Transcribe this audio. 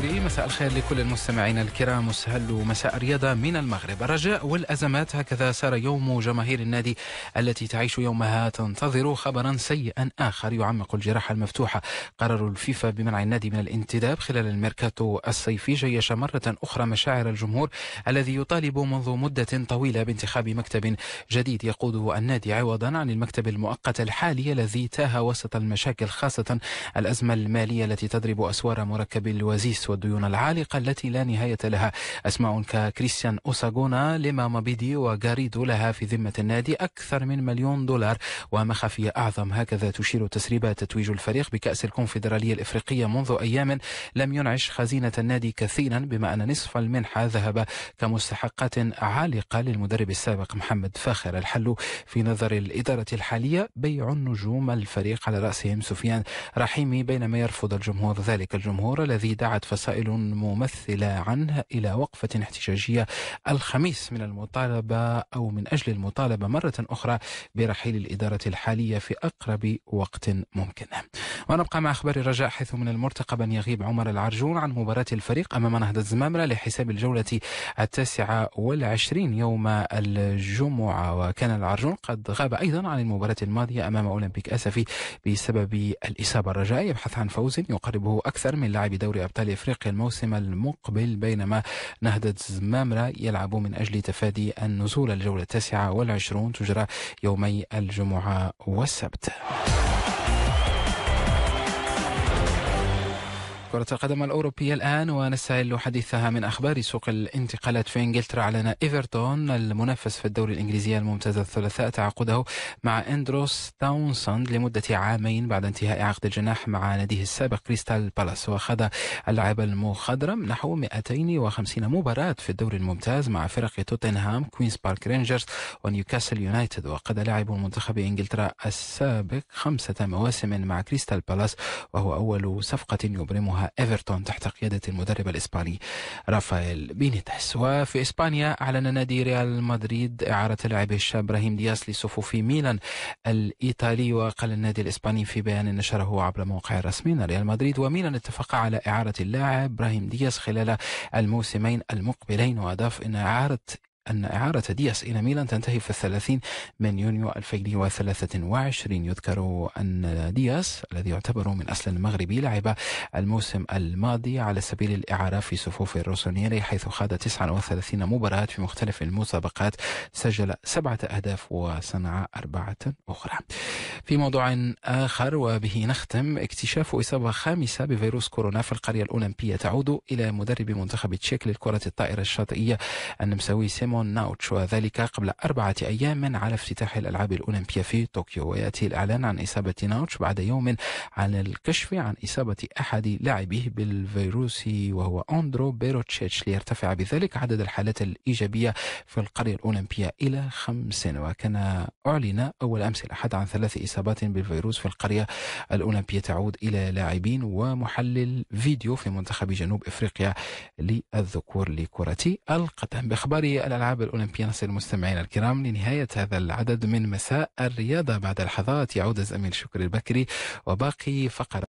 3 مساء الخير لكل المستمعين الكرام وسهل مساء الرياضة من المغرب الرجاء والأزمات هكذا سار يوم جماهير النادي التي تعيش يومها تنتظر خبرا سيئا آخر يعمق الجراحة المفتوحة قرار الفيفا بمنع النادي من الانتداب خلال الميركاتو الصيفي جيش مرة أخرى مشاعر الجمهور الذي يطالب منذ مدة طويلة بانتخاب مكتب جديد يقوده النادي عوضا عن المكتب المؤقت الحالي الذي تاه وسط المشاكل خاصة الأزمة المالية التي تضرب أسوار مركب الوازيس والديون العيون العالقة التي لا نهاية لها أسماء ككريستيان أوساغونا لما مبيدي وغاريدو لها في ذمة النادي أكثر من مليون دولار ومخافي أعظم هكذا تشير تسريبات تتويج الفريق بكأس الكونفدرالية الإفريقية منذ أيام لم ينعش خزينة النادي كثيرا بما أن نصف المنحة ذهب كمستحقات عالقة للمدرب السابق محمد فاخر الحل في نظر الإدارة الحالية بيع نجوم الفريق على رأسهم سفيان رحيمي بينما يرفض الجمهور ذلك الجمهور الذي دعت فصائل ممثلة عنها إلى وقفة احتجاجية الخميس من المطالبة أو من أجل المطالبة مرة أخرى برحيل الإدارة الحالية في أقرب وقت ممكن ونبقى مع أخبار الرجاء حيث من المرتقب أن يغيب عمر العرجون عن مباراة الفريق أمام نهضة الزمامرة لحساب الجولة التاسعة والعشرين يوم الجمعة وكان العرجون قد غاب أيضا عن المباراة الماضية أمام أولمبيك أسفي بسبب الإصابة الرجاء يبحث عن فوز يقربه أكثر من لاعب دوري أبطال إفريقيا الموسم المقبل بينما نهضة زمامرة يلعب من أجل تفادي النزول الجولة التاسعة والعشرون تجرى يومي الجمعة والسبت كرة القدم الأوروبية الآن ونستهل حديثها من أخبار سوق الانتقالات في إنجلترا أعلن إيفرتون المنافس في الدوري الإنجليزي الممتاز الثلاثاء تعاقده مع أندروس تاونسون لمدة عامين بعد انتهاء عقد الجناح مع ناديه السابق كريستال بالاس وأخذ اللاعب المخضرم نحو 250 مباراة في الدوري الممتاز مع فرق توتنهام كوينز بارك رينجرز ونيوكاسل يونايتد وقد لاعب منتخب إنجلترا السابق خمسة مواسم مع كريستال بالاس وهو أول صفقة يبرمها ايفرتون تحت قياده المدرب الاسباني رافائيل بينيتس وفي اسبانيا اعلن نادي ريال مدريد اعاره اللاعب الشاب ابراهيم دياس لصفوف ميلان الايطالي وقال النادي الاسباني في بيان نشره عبر موقع الرسمي ان ريال مدريد وميلان اتفقا على اعاره اللاعب ابراهيم دياس خلال الموسمين المقبلين واضاف ان اعاره أن إعارة دياس إلى ميلان تنتهي في الثلاثين من يونيو 2023 يذكر أن دياس الذي يعتبر من أصل مغربي لعب الموسم الماضي على سبيل الإعارة في صفوف الروسونيري حيث خاض 39 مباراة في مختلف المسابقات سجل سبعة أهداف وصنع أربعة أخرى في موضوع آخر وبه نختم اكتشاف إصابة خامسة بفيروس كورونا في القرية الأولمبية تعود إلى مدرب منتخب تشيك للكرة الطائرة الشاطئية النمساوي سيمون سيمون ناوتش وذلك قبل أربعة أيام على افتتاح الألعاب الأولمبية في طوكيو ويأتي الإعلان عن إصابة ناوتش بعد يوم عن الكشف عن إصابة أحد لاعبيه بالفيروس وهو أندرو بيروتشيتش ليرتفع بذلك عدد الحالات الإيجابية في القرية الأولمبية إلى خمس وكان أعلن أول أمس الأحد عن ثلاث إصابات بالفيروس في القرية الأولمبية تعود إلى لاعبين ومحلل فيديو في منتخب جنوب إفريقيا للذكور لكرة القدم بأخبار الألعاب الألعاب الأولمبية نصل المستمعين الكرام لنهاية هذا العدد من مساء الرياضة بعد الحظات يعود زميل شكر البكري وباقي فقرة